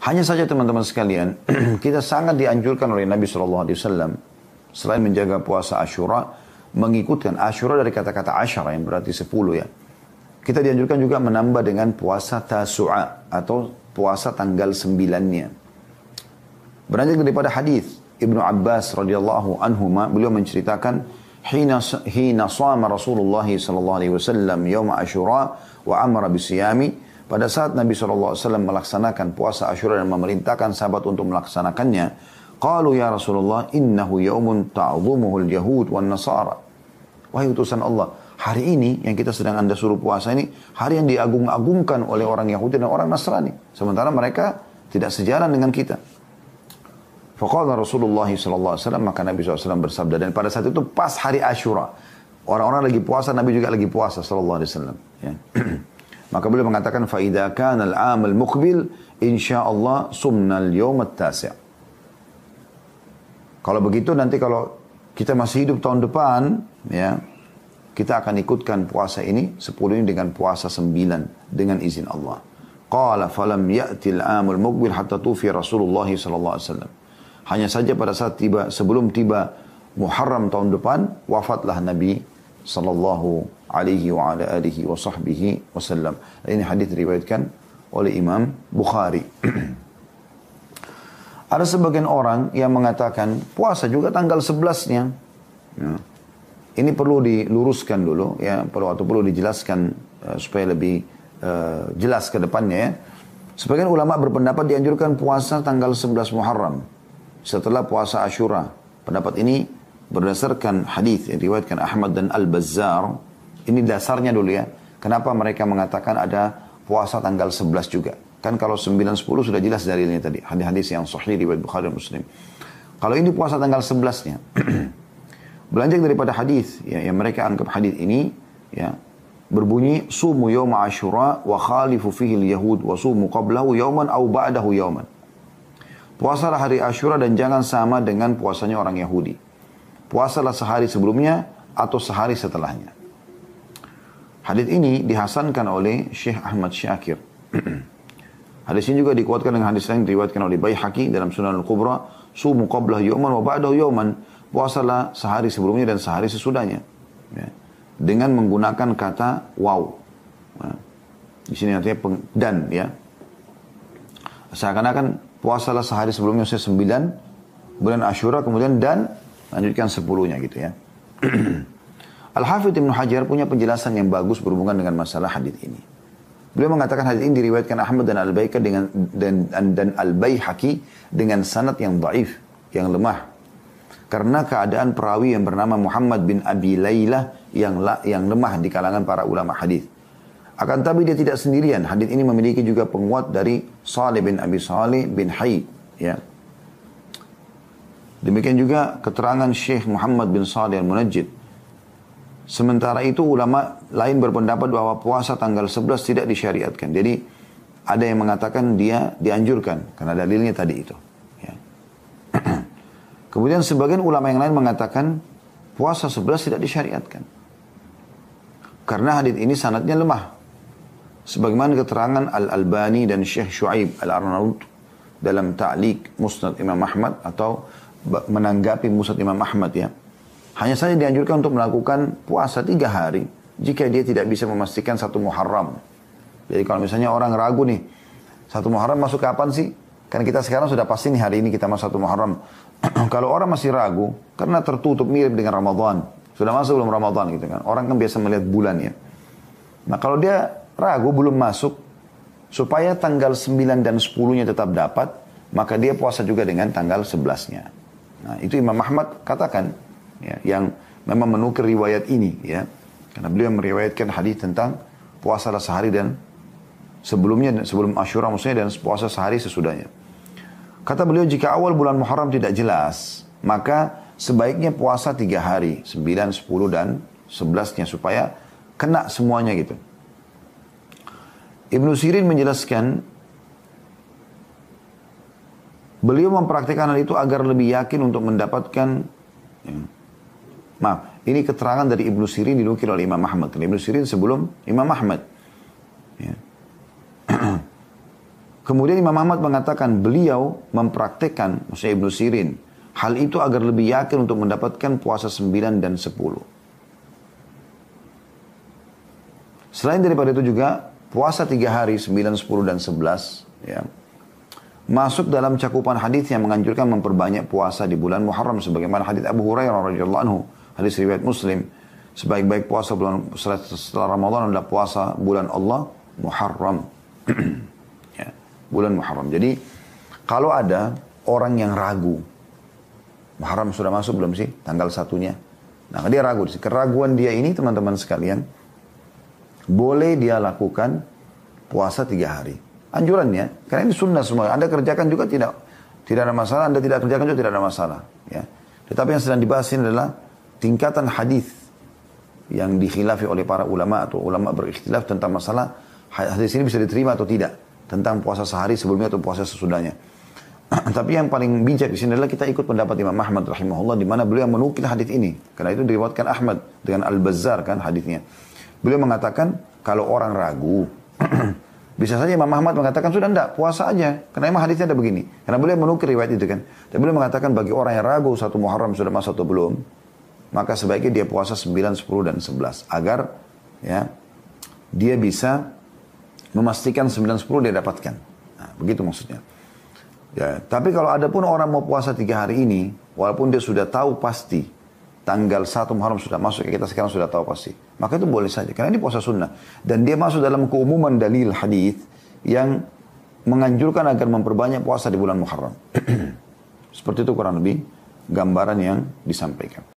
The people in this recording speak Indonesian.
Hanya saja teman-teman sekalian, kita sangat dianjurkan oleh Nabi Shallallahu Alaihi Wasallam selain menjaga puasa Ashura, mengikutkan Ashura dari kata-kata Ashara yang berarti sepuluh ya. Kita dianjurkan juga menambah dengan puasa Tasu'a atau puasa tanggal sembilannya. Beranjak daripada hadis Ibnu Abbas radhiyallahu anhu beliau menceritakan hina hina sama Rasulullah sallallahu alaihi wasallam yaum Ashura wa amara bisiyami pada saat Nabi SAW melaksanakan puasa Ashura dan memerintahkan sahabat untuk melaksanakannya, Qalu ya Rasulullah, innahu yaumun ta'zumuhul yahud Wa nasara. Wahai utusan Allah, hari ini yang kita sedang anda suruh puasa ini, hari yang diagung-agungkan oleh orang Yahudi dan orang Nasrani. Sementara mereka tidak sejalan dengan kita. Faqala Rasulullah SAW, maka Nabi SAW bersabda. Dan pada saat itu pas hari Ashura. Orang-orang lagi puasa, Nabi juga lagi puasa SAW. Ya. Maka beliau mengatakan faida kana al-am al-muqbil insyaallah sumna al-yawm at-tasi'. Kalau begitu nanti kalau kita masih hidup tahun depan ya kita akan ikutkan puasa ini 10 ini dengan puasa 9 dengan izin Allah. Qala falam ya'ti al-am al-muqbil hatta tufi Rasulullah sallallahu alaihi wasallam. Hanya saja pada saat tiba sebelum tiba Muharram tahun depan wafatlah Nabi sallallahu alaihi wa ala alihi wa sahbihi wasallam. Ini hadis riwayatkan oleh Imam Bukhari. Ada sebagian orang yang mengatakan puasa juga tanggal 11-nya. Ya. Ini perlu diluruskan dulu ya, perlu atau perlu dijelaskan uh, supaya lebih uh, jelas ke depannya ya. Sebagian ulama berpendapat dianjurkan puasa tanggal 11 Muharram setelah puasa Ashura. Pendapat ini berdasarkan hadis yang diriwayatkan Ahmad dan Al-Bazzar ini dasarnya dulu ya. Kenapa mereka mengatakan ada puasa tanggal 11 juga. Kan kalau 9-10 sudah jelas dari ini tadi. Hadis-hadis yang sahih di Bukhari dan Muslim. Kalau ini puasa tanggal 11-nya. Belanjak daripada hadis ya, yang mereka anggap hadis ini ya berbunyi sumu yawma asyura wa khalifu fihi yahud wa sumu qablahu yawman au ba'dahu yawman. Puasalah hari Ashura dan jangan sama dengan puasanya orang Yahudi. Puasalah sehari sebelumnya atau sehari setelahnya. Hadis ini dihasankan oleh Syekh Ahmad Syakir. hadis ini juga dikuatkan dengan hadis lain diriwayatkan oleh Baihaqi dalam Sunan Al-Kubra, "Sumu qabla yawman wa ba'da yawman." Puasalah sehari sebelumnya dan sehari sesudahnya. Ya. Dengan menggunakan kata wow. Nah, ya. di sini artinya peng, dan ya. Seakan-akan puasalah sehari sebelumnya saya sembilan, bulan Ashura kemudian dan lanjutkan sepuluhnya gitu ya. Al-Hafidh Ibn Hajar punya penjelasan yang bagus berhubungan dengan masalah hadis ini. Beliau mengatakan hadis ini diriwayatkan Ahmad dan Al-Baika dengan dan dan, dan Al-Baihaqi dengan sanad yang dhaif, yang lemah. Karena keadaan perawi yang bernama Muhammad bin Abi Layla yang la, yang lemah di kalangan para ulama hadis. Akan tapi dia tidak sendirian. Hadis ini memiliki juga penguat dari Salih bin Abi Salih bin Hayy, ya. Demikian juga keterangan Syekh Muhammad bin Salih Al-Munajjid Sementara itu ulama lain berpendapat bahwa puasa tanggal 11 tidak disyariatkan. Jadi ada yang mengatakan dia dianjurkan karena dalilnya tadi itu. Ya. Kemudian sebagian ulama yang lain mengatakan puasa 11 tidak disyariatkan. Karena hadis ini sanatnya lemah. Sebagaimana keterangan Al-Albani dan Syekh Shu'aib Al-Arnaud dalam ta'liq Musnad Imam Ahmad atau menanggapi Musnad Imam Ahmad ya. Hanya saja dianjurkan untuk melakukan puasa tiga hari jika dia tidak bisa memastikan satu Muharram. Jadi kalau misalnya orang ragu nih, satu Muharram masuk kapan sih? Karena kita sekarang sudah pasti nih hari ini kita masuk satu Muharram. kalau orang masih ragu, karena tertutup mirip dengan Ramadan. Sudah masuk belum Ramadan gitu kan. Orang kan biasa melihat bulan ya. Nah kalau dia ragu belum masuk, supaya tanggal 9 dan 10-nya tetap dapat, maka dia puasa juga dengan tanggal 11-nya. Nah, itu Imam Ahmad katakan, ya, yang memang menukar riwayat ini ya. Karena beliau meriwayatkan hadis tentang puasa sehari dan sebelumnya sebelum Ashura maksudnya dan puasa sehari sesudahnya. Kata beliau jika awal bulan Muharram tidak jelas, maka sebaiknya puasa tiga hari, sembilan sepuluh dan sebelasnya supaya kena semuanya gitu. Ibnu Sirin menjelaskan beliau mempraktikkan hal itu agar lebih yakin untuk mendapatkan ya, Maaf, ini keterangan dari Ibnu Sirin dinukil oleh Imam Ahmad. Ibnu Sirin sebelum Imam Ahmad. Ya. Kemudian Imam Ahmad mengatakan beliau mempraktekkan, maksudnya Ibnu Sirin, hal itu agar lebih yakin untuk mendapatkan puasa 9 dan 10. Selain daripada itu juga puasa tiga hari 9, 10 dan 11 ya, masuk dalam cakupan hadis yang menganjurkan memperbanyak puasa di bulan Muharram sebagaimana hadis Abu Hurairah radhiyallahu anhu Hadis riwayat Muslim. Sebaik-baik puasa bulan setelah Ramadan adalah puasa bulan Allah Muharram. ya, bulan Muharram. Jadi kalau ada orang yang ragu, Muharram sudah masuk belum sih tanggal satunya? Nah dia ragu. Keraguan dia ini teman-teman sekalian, boleh dia lakukan puasa tiga hari. Anjurannya, karena ini sunnah semua. Anda kerjakan juga tidak tidak ada masalah, Anda tidak kerjakan juga tidak ada masalah. Ya. Tetapi yang sedang dibahas ini adalah tingkatan hadis yang dikhilafi oleh para ulama atau ulama berikhtilaf tentang masalah hadis ini bisa diterima atau tidak tentang puasa sehari sebelumnya atau puasa sesudahnya. Tapi yang paling bijak di sini adalah kita ikut pendapat Imam Ahmad rahimahullah di mana beliau menukil hadis ini karena itu diriwayatkan Ahmad dengan Al Bazzar kan hadisnya. Beliau mengatakan kalau orang ragu bisa saja Imam Ahmad mengatakan sudah tidak puasa aja karena emang hadisnya ada begini karena beliau menukil riwayat itu kan. Dan beliau mengatakan bagi orang yang ragu satu Muharram sudah masuk atau belum maka sebaiknya dia puasa 9, 10 dan 11 agar ya dia bisa memastikan 9, 10 dia dapatkan. Nah, begitu maksudnya. Ya, tapi kalau ada pun orang mau puasa tiga hari ini, walaupun dia sudah tahu pasti tanggal 1 Muharram sudah masuk, kita sekarang sudah tahu pasti. Maka itu boleh saja, karena ini puasa sunnah. Dan dia masuk dalam keumuman dalil hadis yang menganjurkan agar memperbanyak puasa di bulan Muharram. Seperti itu kurang lebih gambaran yang disampaikan.